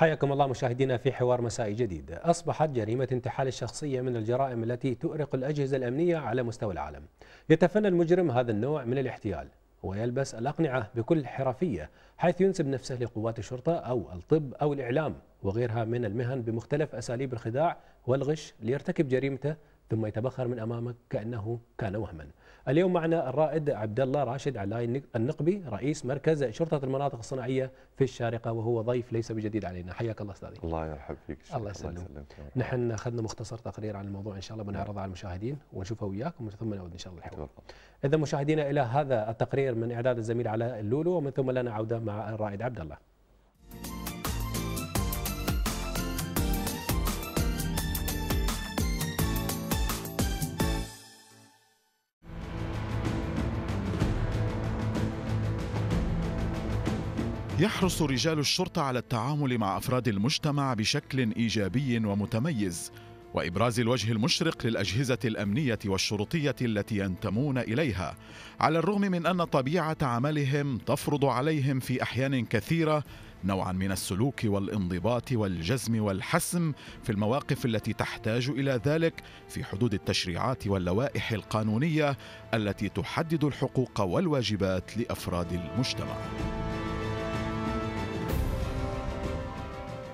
حياكم الله مشاهدينا في حوار مسائي جديد أصبحت جريمة انتحال الشخصية من الجرائم التي تؤرق الأجهزة الأمنية على مستوى العالم يتفنى المجرم هذا النوع من الاحتيال ويلبس الأقنعة بكل حرفية حيث ينسب نفسه لقوات الشرطة أو الطب أو الإعلام وغيرها من المهن بمختلف أساليب الخداع والغش ليرتكب جريمته ثم يتبخر من أمامك كأنه كان وهماً اليوم معنا الرائد عبد الله راشد علاي النقبي رئيس مركز شرطه المناطق الصناعيه في الشارقه وهو ضيف ليس بجديد علينا حياك الله استاذي الله يرحب فيك الله يسلمك نحن اخذنا مختصر تقرير عن الموضوع ان شاء الله بنعرضه على المشاهدين ونشوفه وياك ومن ثم نعود ان شاء الله الحوار اذا مشاهدينا الى هذا التقرير من اعداد الزميل علاء اللولو ومن ثم لنا عوده مع الرائد عبد الله يحرص رجال الشرطة على التعامل مع أفراد المجتمع بشكل إيجابي ومتميز وإبراز الوجه المشرق للأجهزة الأمنية والشرطية التي ينتمون إليها على الرغم من أن طبيعة عملهم تفرض عليهم في أحيان كثيرة نوعا من السلوك والانضباط والجزم والحسم في المواقف التي تحتاج الى ذلك في حدود التشريعات واللوائح القانونيه التي تحدد الحقوق والواجبات لافراد المجتمع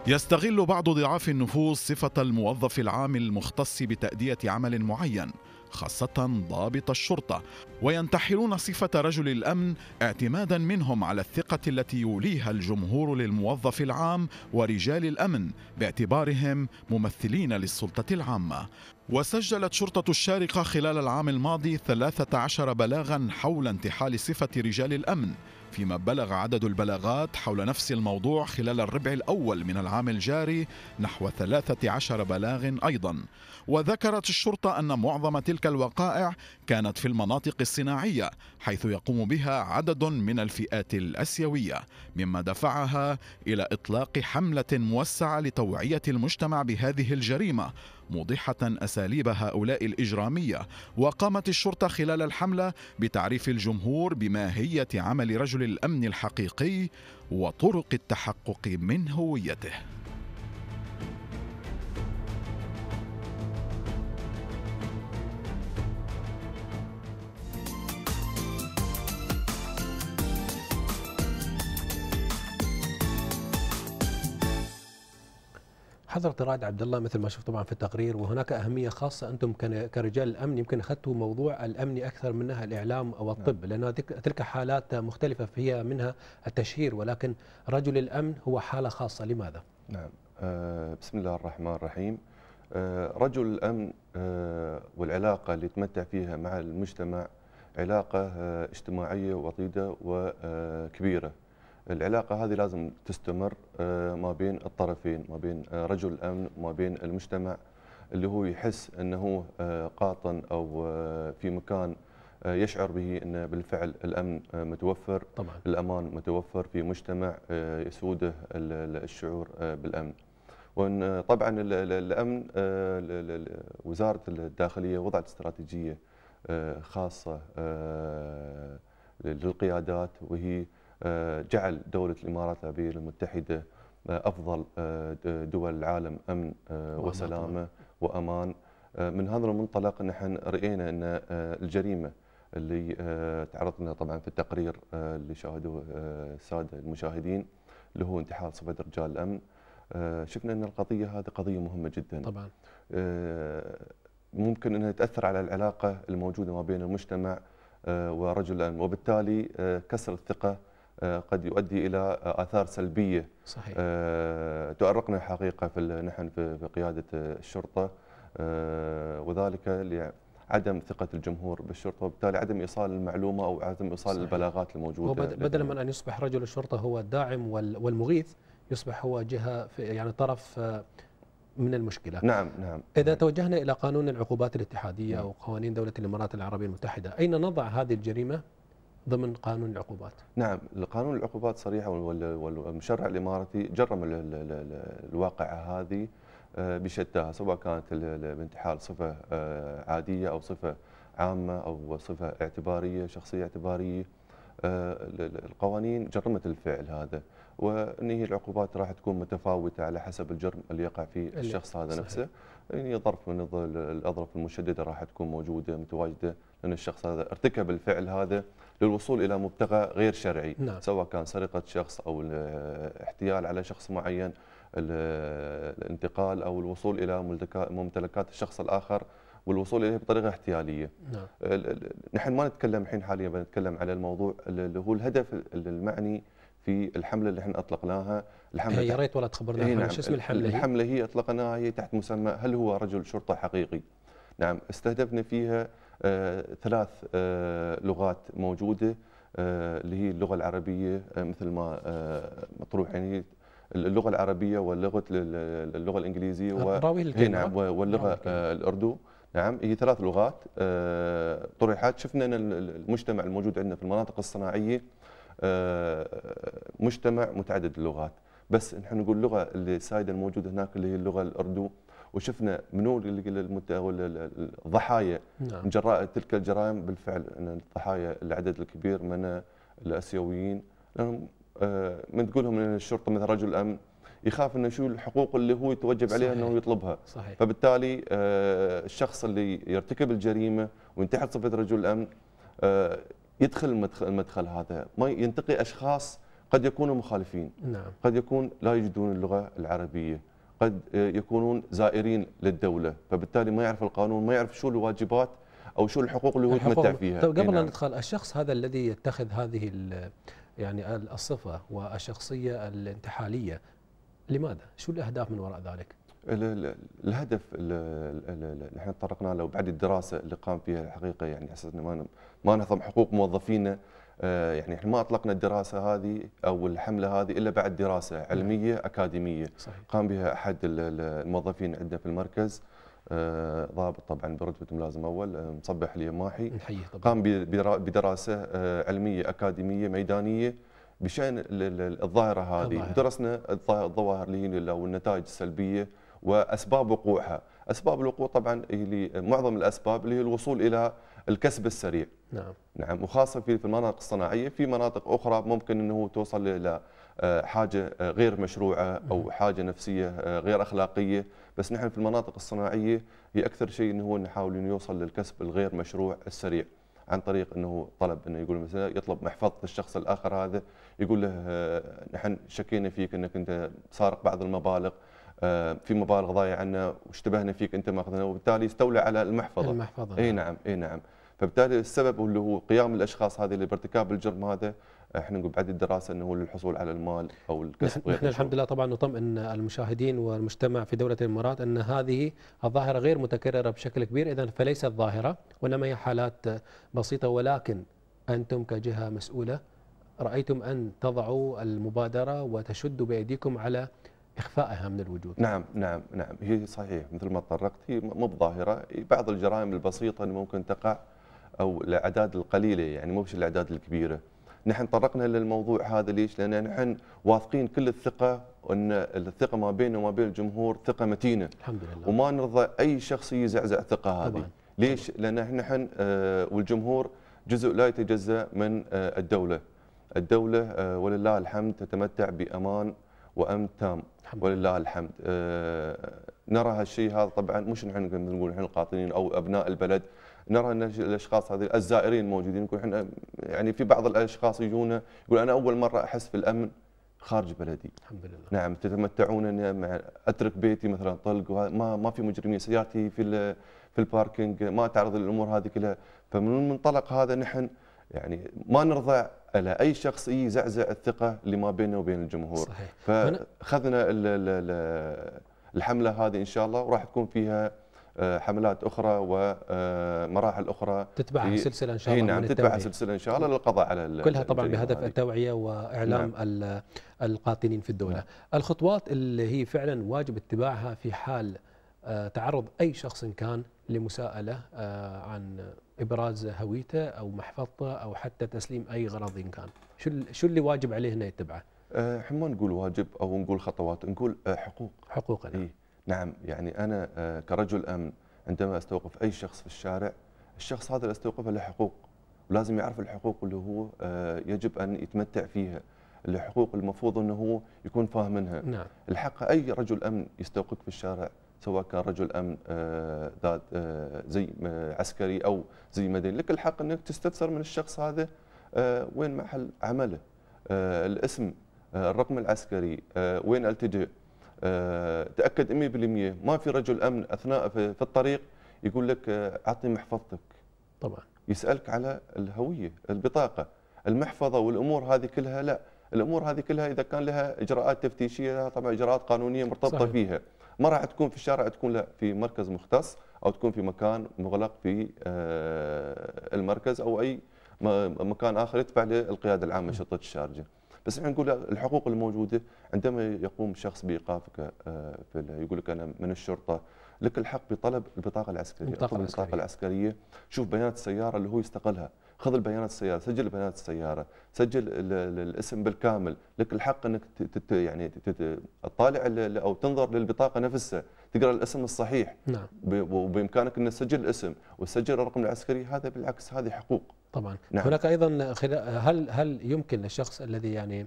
يستغل بعض ضعاف النفوس صفة الموظف العام المختص بتأدية عمل معين خاصة ضابط الشرطة وينتحلون صفة رجل الأمن اعتمادا منهم على الثقة التي يوليها الجمهور للموظف العام ورجال الأمن باعتبارهم ممثلين للسلطة العامة وسجلت شرطة الشارقة خلال العام الماضي 13 بلاغا حول انتحال صفة رجال الأمن فيما بلغ عدد البلاغات حول نفس الموضوع خلال الربع الأول من العام الجاري نحو 13 بلاغ أيضا وذكرت الشرطة أن معظم تلك الوقائع كانت في المناطق الصناعية حيث يقوم بها عدد من الفئات الأسيوية مما دفعها إلى إطلاق حملة موسعة لتوعية المجتمع بهذه الجريمة موضحة أساليب هؤلاء الإجرامية وقامت الشرطة خلال الحملة بتعريف الجمهور بماهية عمل رجل الأمن الحقيقي وطرق التحقق من هويته حضرة رائد عبد الله مثل ما شفت طبعا في التقرير وهناك أهمية خاصة أنتم كرجال الأمن يمكن أخذتوا موضوع الأمن أكثر منها الإعلام أو نعم. الطب لأن تلك حالات مختلفة فيها منها التشهير ولكن رجل الأمن هو حالة خاصة لماذا؟ نعم آه، بسم الله الرحمن الرحيم آه، رجل الأمن آه، والعلاقة اللي تمتع فيها مع المجتمع علاقة اجتماعية وطيدة وكبيرة العلاقه هذه لازم تستمر آه، ما بين الطرفين ما بين آه، رجل الامن ما بين المجتمع اللي هو يحس انه آه، قاطن او في مكان يشعر به ان بالفعل الامن متوفر طبعا. الامان متوفر في مجتمع يسوده الشعور بالامن وان طبعا الامن وزاره الداخليه وضعت استراتيجيه خاصه للقيادات وهي آه، جعل دولة الإمارات العربية المتحدة آه، أفضل آه، دول العالم أمن وسلامة وأمان من هذا المنطلق نحن رأينا أن الجريمة اللي تعرضنا طبعا في التقرير اللي شاهدوه السادة المشاهدين اللي هو انتحال صفة رجال الأمن شفنا أن القضية هذه قضية مهمة جدا طبعا ممكن أنها تأثر على العلاقة الموجودة ما بين المجتمع ورجل الأمن وبالتالي كسر الثقة آه، قد يؤدي الى آه، اثار سلبيه صحيح. آه، تؤرقنا الحقيقه في نحن في قياده الشرطه وذلك عدم ثقة الجمهور بالشرطة وبالتالي عدم إيصال المعلومة أو عدم إيصال صحيح. البلاغات الموجودة بدلا من أن يصبح رجل الشرطة هو الداعم والمغيث يصبح هو جهة يعني طرف من المشكلة نعم نعم إذا نعم. توجهنا إلى قانون العقوبات الاتحادية نعم. أو قوانين دولة الإمارات العربية المتحدة أين نضع هذه الجريمة ضمن قانون العقوبات نعم قانون العقوبات صريحه والمشرع الاماراتي جرم الواقعه هذه آه، بشتاها سواء كانت الانتحال صفه آه، عاديه او صفه عامه او صفه اعتباريه شخصيه اعتباريه آه، القوانين جرمت الفعل هذا وان هي العقوبات راح تكون متفاوته على حسب الجرم اللي يقع فيه الشخص هذا صحيح. نفسه يعني ظرف من الاظرف المشدده راح تكون موجوده متواجده لان الشخص هذا ارتكب الفعل هذا للوصول الى مبتغى غير شرعي نعم. سواء كان سرقه شخص او الاحتيال على شخص معين الانتقال او الوصول الى ممتلكات الشخص الاخر والوصول اليه بطريقه احتياليه. نعم. نحن ما نتكلم الحين حاليا بنتكلم على الموضوع اللي هو الهدف المعني في الحمله اللي احنا اطلقناها الحمله يا ريت ولا تخبرنا ايش نعم. شو اسم الحمله الحمله هي اطلقناها هي تحت مسمى هل هو رجل شرطه حقيقي؟ نعم استهدفنا فيها آه، ثلاث آه، لغات موجوده آه، اللي هي اللغه العربيه مثل ما مطروح يعني اللغه العربيه واللغه اللغه الانجليزيه إيه، نعم واللغه الاردو نعم هي ثلاث لغات طرحت شفنا ان المجتمع الموجود عندنا في المناطق الصناعيه مجتمع متعدد اللغات بس نحن نقول اللغه اللي سايده الموجوده هناك اللي هي اللغه الاردو وشفنا منو الضحايا نعم. من جراء تلك الجرائم بالفعل ان الضحايا العدد الكبير من الاسيويين لانهم آه، من تقولهم ان الشرطه مثل رجل الامن يخاف انه شو الحقوق اللي هو يتوجب عليها انه يطلبها صحيح. فبالتالي آه، الشخص اللي يرتكب الجريمه وينتحل صفه رجل الامن آه، يدخل المدخل, المدخل هذا ما ينتقي اشخاص قد يكونوا مخالفين نعم. قد يكون لا يجدون اللغه العربيه قد آه، يكونون زائرين للدوله فبالتالي ما يعرف القانون ما يعرف شو الواجبات او شو الحقوق اللي هو يتمتع فيها طيب قبل إيه، ان نعم. ندخل الشخص هذا الذي يتخذ هذه يعني الصفه والشخصيه الانتحاليه لماذا شو الاهداف من وراء ذلك الهدف اللي احنا تطرقنا له بعد الدراسه اللي قام فيها الحقيقه يعني اساس ما ما نهضم حقوق موظفينا آه، يعني احنا ما اطلقنا الدراسه هذه او الحمله هذه الا بعد دراسه نعم. علميه اكاديميه صحيح. قام بها احد الموظفين عندنا في المركز آه، ضابط طبعا برتبه ملازم اول آه، مصبح اليماحي قام بدراسه علميه اكاديميه ميدانيه بشان الظاهره هذه درسنا الظواهر اللي هي والنتائج النتائج السلبيه واسباب وقوعها اسباب الوقوع طبعا اللي معظم الاسباب اللي هي الوصول الى الكسب السريع نعم نعم وخاصه في المناطق الصناعيه في مناطق اخرى ممكن انه توصل الى آه، حاجه غير مشروعه نعم. او حاجه نفسيه آه، غير اخلاقيه بس نحن في المناطق الصناعيه هي اكثر شيء انه هو نحاول انه يوصل للكسب الغير مشروع السريع عن طريق انه طلب انه يقول مثلا يطلب محفظه الشخص الاخر هذا يقول له آه، نحن شكينا فيك انك انت سارق بعض المبالغ آه، في مبالغ ضايعه عنا واشتبهنا فيك انت ماخذنا وبالتالي استولى على المحفظه المحفظه اي نعم. نعم اي نعم فبالتالي السبب اللي هو قيام الاشخاص هذه بارتكاب الجرم هذا احنا نقول بعد الدراسه انه للحصول على المال او الكسب نحن, نحن الحمد لله طبعا نطمئن المشاهدين والمجتمع في دوله الامارات ان هذه الظاهره غير متكرره بشكل كبير اذا فليست ظاهره وانما هي حالات بسيطه ولكن انتم كجهه مسؤوله رايتم ان تضعوا المبادره وتشدوا بايديكم على إخفائها من الوجود نعم نعم نعم هي صحيح مثل ما تطرقت هي مو بظاهرة بعض الجرائم البسيطة اللي ممكن تقع أو الأعداد القليلة يعني مو الأعداد الكبيرة نحن طرقنا للموضوع هذا ليش؟ لأن نحن واثقين كل الثقة أن الثقة ما بيننا وما بين الجمهور ثقة متينة الحمد لله وما نرضى أي شخص يزعزع الثقة هذه طبعاً. ليش؟ لأن نحن آه، والجمهور جزء لا يتجزأ من آه، الدولة الدولة آه، ولله الحمد تتمتع بأمان وأمن تام الحمد. ولله الحمد آه، نرى هالشيء هذا طبعا مش نحن نقول نحن القاطنين او ابناء البلد نرى ان الاشخاص هذه الزائرين موجودين يقول احنا يعني في بعض الاشخاص يجونا يقول انا اول مره احس بالامن خارج بلدي الحمد لله نعم تتمتعون ان مع اترك بيتي مثلا طلق ما ما في مجرمين سيارتي في في الباركينج ما اتعرض للامور هذه كلها فمن المنطلق هذا نحن يعني ما نرضى على اي شخص يزعزع الثقه اللي ما بيننا وبين الجمهور صحيح. فاخذنا الحمله هذه ان شاء الله وراح تكون فيها آه، حملات اخرى ومراحل آه، اخرى تتبعها سلسله ان شاء الله نعم تتبعها سلسله ان شاء الله للقضاء على كلها طبعا بهدف هذه. التوعيه واعلام نعم. القاطنين في الدوله نعم. الخطوات اللي هي فعلا واجب اتباعها في حال آه، تعرض أي شخص كان لمساءلة آه، عن إبراز هويته أو محفظته أو حتى تسليم أي غرض إن كان شو, شو اللي واجب عليه أنه يتبعه؟ آه، احنا ما نقول واجب أو نقول خطوات نقول حقوق حقوق نعم. إيه؟ نعم يعني أنا كرجل أمن عندما أستوقف أي شخص في الشارع الشخص هذا اللي أستوقفه له حقوق ولازم يعرف الحقوق اللي هو يجب أن يتمتع فيها الحقوق المفروض أنه هو يكون فاهم منها نعم. الحق أي رجل أمن يستوقف في الشارع سواء كان رجل امن آه، ذات آه، زي آه، عسكري او زي مدني لك الحق انك تستفسر من الشخص هذا وين محل عمله الاسم الرقم العسكري وين التجئ تاكد 100% ما في رجل امن اثناء في الطريق يقول لك اعطني محفظتك طبعا يسالك على الهويه البطاقه المحفظه والامور هذه كلها لا الامور هذه كلها اذا كان لها اجراءات تفتيشيه لها طبعا اجراءات قانونيه مرتبطه صحيح. فيها ما راح تكون في الشارع تكون لا في مركز مختص او تكون في مكان مغلق في آه، المركز او اي مكان اخر يتبع للقياده العامه شرطه الشارجه بس احنا نقول الحقوق الموجوده عندما يقوم شخص بايقافك آه، في يقول لك انا من الشرطه لك الحق بطلب البطاقه العسكريه البطاقه العسكريه شوف بيانات السياره اللي هو يستقلها خذ البيانات السياره سجل بيانات السياره سجل الاسم بالكامل لك الحق انك تت يعني تطالع او تنظر للبطاقه نفسها تقرا الاسم الصحيح نعم وبامكانك ان تسجل الاسم وتسجل الرقم العسكري هذا بالعكس هذه حقوق طبعا نعم. هناك ايضا هل هل يمكن للشخص الذي يعني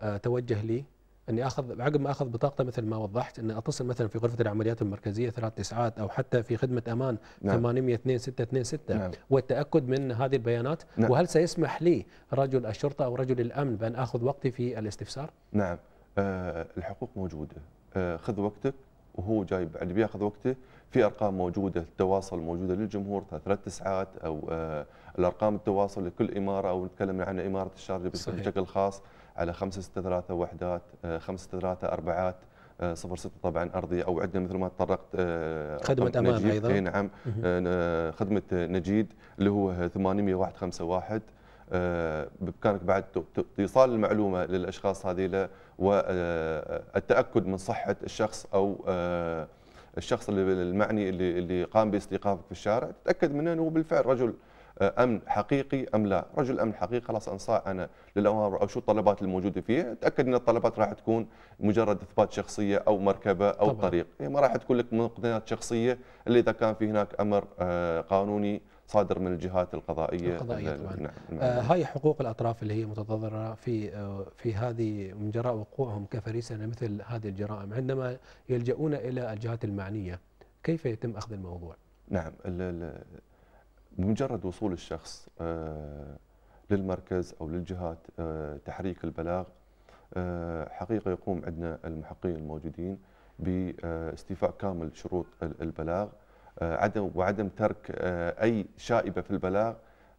آه، توجه لي اني اخذ عقب ما اخذ بطاقته مثل ما وضحت اني اتصل مثلا في غرفه العمليات المركزيه ثلاث تسعات او حتى في خدمه امان نعم. 802626 نعم. والتاكد من هذه البيانات نعم. وهل سيسمح لي رجل الشرطه او رجل الامن بان اخذ وقتي في الاستفسار؟ نعم أه الحقوق موجوده أه خذ وقتك وهو جاي اللي بياخذ وقته في ارقام موجوده التواصل موجوده للجمهور ثلاث تسعات او آه، الارقام التواصل لكل اماره او نتكلم عن اماره الشارجه بشكل خاص على 5 6 3 وحدات 5 6 3 اربعات 0 آه، 6 طبعا أرضية أو عندنا مثل ما تطرقت آه، خدمة أمان أيضا أي نعم آه، خدمة نجيد اللي هو 80151 بامكانك بعد ايصال المعلومه للاشخاص هذه والتاكد من صحه الشخص او الشخص المعني اللي قام باستيقافك في الشارع تتاكد منه انه بالفعل رجل آه، امن حقيقي ام لا رجل امن حقيقي خلاص انصاع انا للاوامر او شو الطلبات الموجوده فيه تاكد ان الطلبات راح تكون مجرد اثبات شخصيه او مركبه او طبعا. طريق هي ما راح تكون لك مقدمات شخصيه الا اذا كان في هناك امر آه، قانوني صادر من الجهات القضائيه القضائيه طبعا نعم،, نعم. آه هاي حقوق الاطراف اللي هي متضرره في آه، في هذه من جراء وقوعهم كفريسه مثل هذه الجرائم عندما يلجؤون الى الجهات المعنيه كيف يتم اخذ الموضوع؟ نعم بمجرد وصول الشخص آه، للمركز أو للجهات آه، تحريك البلاغ آه، حقيقة يقوم عندنا المحققين الموجودين باستيفاء كامل شروط البلاغ عدم وعدم ترك أي شائبة في البلاغ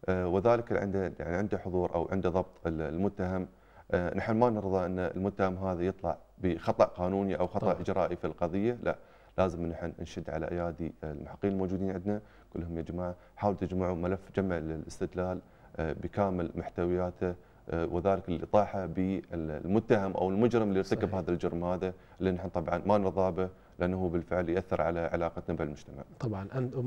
وذلك عنده يعني عنده حضور أو عنده ضبط المتهم نحن ما نرضى أن المتهم هذا يطلع بخطأ قانوني أو خطأ طبعا. إجرائي في القضية لا لازم نحن نشد على ايادي المحققين الموجودين عندنا كلهم لهم يا جماعه حاولوا تجمعوا ملف جمع الاستدلال آه، بكامل محتوياته آه، وذلك الاطاحه بالمتهم او المجرم اللي ارتكب هذا الجرم هذا اللي نحن طبعا ما نرضى لانه هو بالفعل ياثر على علاقتنا بالمجتمع. طبعا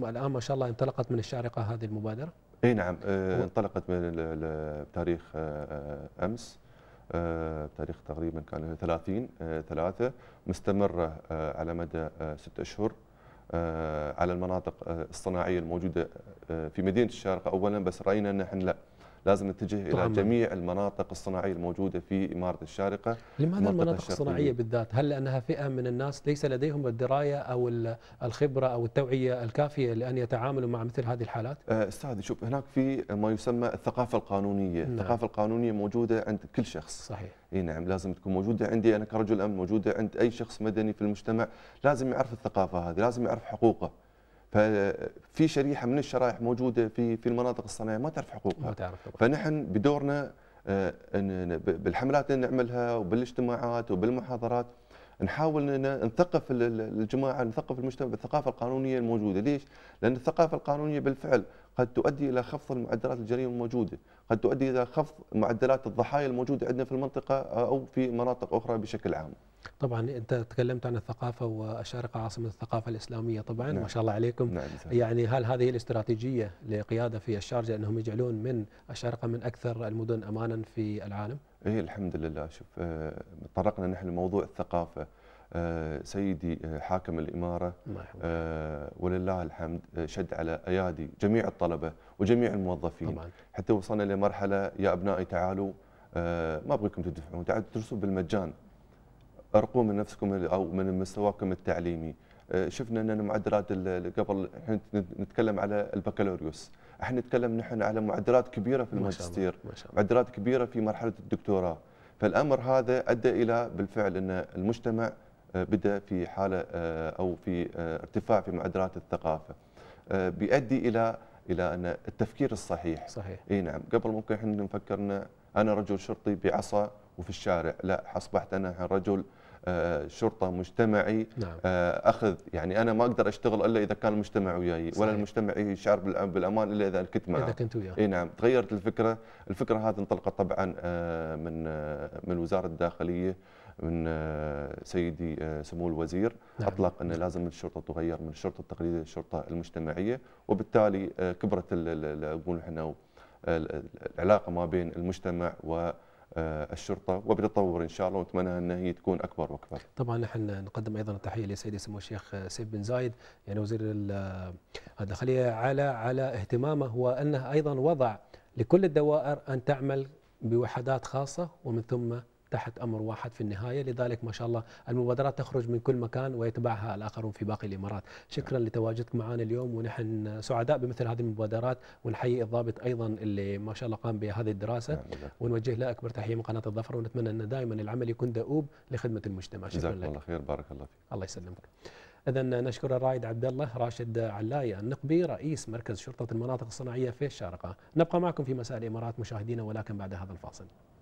الان ما شاء الله انطلقت من الشارقه هذه المبادره؟ اي نعم آه، انطلقت من بتاريخ امس بتاريخ آه، تقريبا كان 30 3 آه، مستمره آه، على مدى ست اشهر على المناطق الصناعيه الموجوده في مدينه الشارقه اولا بس راينا ان احنا لا لازم نتجه الى جميع المناطق الصناعيه الموجوده في اماره الشارقه لماذا المناطق الصناعيه بالذات؟ هل لانها فئه من الناس ليس لديهم الدرايه او الخبره او التوعيه الكافيه لان يتعاملوا مع مثل هذه الحالات؟ أه، استاذ شوف هناك في ما يسمى الثقافه القانونيه، نعم. الثقافه القانونيه موجوده عند كل شخص صحيح اي نعم لازم تكون موجوده عندي انا كرجل امن موجوده عند اي شخص مدني في المجتمع لازم يعرف الثقافه هذه لازم يعرف حقوقه ففي شريحه من الشرائح موجوده في في المناطق الصناعيه ما تعرف حقوقها ما تعرف حقوقها فنحن بدورنا آه، بالحملات اللي نعملها وبالاجتماعات وبالمحاضرات نحاول ان نثقف الجماعه نثقف المجتمع بالثقافه القانونيه الموجوده، ليش؟ لان الثقافه القانونيه بالفعل قد تؤدي الى خفض المعدلات الجريمه الموجوده، قد تؤدي الى خفض معدلات الضحايا الموجوده عندنا في المنطقه او في مناطق اخرى بشكل عام. طبعا انت تكلمت عن الثقافه والشارقه عاصمه الثقافه الاسلاميه طبعا نعم. ما شاء الله عليكم نعم. يعني هل هذه الاستراتيجيه لقياده في الشارجه انهم يجعلون من الشارقه من اكثر المدن امانا في العالم؟ ايه الحمد لله شوف آه، تطرقنا نحن لموضوع الثقافه آه، سيدي آه، حاكم الإمارة أه ولله الحمد شد على أيادي جميع الطلبة وجميع الموظفين طبعا. حتى وصلنا لمرحلة يا أبنائي تعالوا أه ما أبغيكم تدفعون تعالوا تدرسون بالمجان ارقوا من نفسكم او من مستواكم التعليمي آه، شفنا ان معدلات قبل احنا نتكلم على البكالوريوس احنا نتكلم نحن على معدلات كبيره في الماجستير معدلات كبيره في مرحله الدكتوراه فالامر هذا ادى الى بالفعل ان المجتمع آه، بدا في حاله آه، او في ارتفاع في معدلات الثقافه بيؤدي الى الى ان التفكير الصحيح صحيح اي نعم قبل ممكن احنا نفكر انا رجل شرطي بعصا وفي الشارع لا اصبحت انا رجل آه، شرطه مجتمعي نعم. آه، اخذ يعني انا ما اقدر اشتغل الا اذا كان المجتمع وياي ولا المجتمع يشعر بالامان الا اذا كنت معه اذا كنت وياه اي نعم تغيرت الفكره الفكره هذه انطلقت طبعا آه، من من وزاره الداخليه من سيدي سمو الوزير نعم. اطلق ان لازم الشرطه تغير من الشرطه التقليديه للشرطه المجتمعيه وبالتالي كبرت نقول احنا العلاقه ما بين المجتمع و آه، الشرطه وبتطور ان شاء الله ونتمنى ان هي تكون اكبر واكبر. طبعا نحن نقدم ايضا التحيه لسيدي سمو الشيخ سيف بن زايد يعني وزير آه، الداخليه على على اهتمامه وانه ايضا وضع لكل الدوائر ان تعمل بوحدات خاصه ومن ثم تحت امر واحد في النهايه لذلك ما شاء الله المبادرات تخرج من كل مكان ويتبعها الاخرون في باقي الامارات شكرا لتواجدك معنا اليوم ونحن سعداء بمثل هذه المبادرات ونحيي الضابط ايضا اللي ما شاء الله قام بهذه الدراسه نعم، ونوجه له اكبر تحيه من قناه الظفر ونتمنى ان دائما العمل يكون دؤوب لخدمه المجتمع شكرا لك الله خير بارك الله فيك الله يسلمك اذا نشكر الرائد عبد الله راشد علايه النقبي رئيس مركز شرطه المناطق الصناعيه في الشارقه نبقى معكم في مساء الامارات مشاهدينا ولكن بعد هذا الفاصل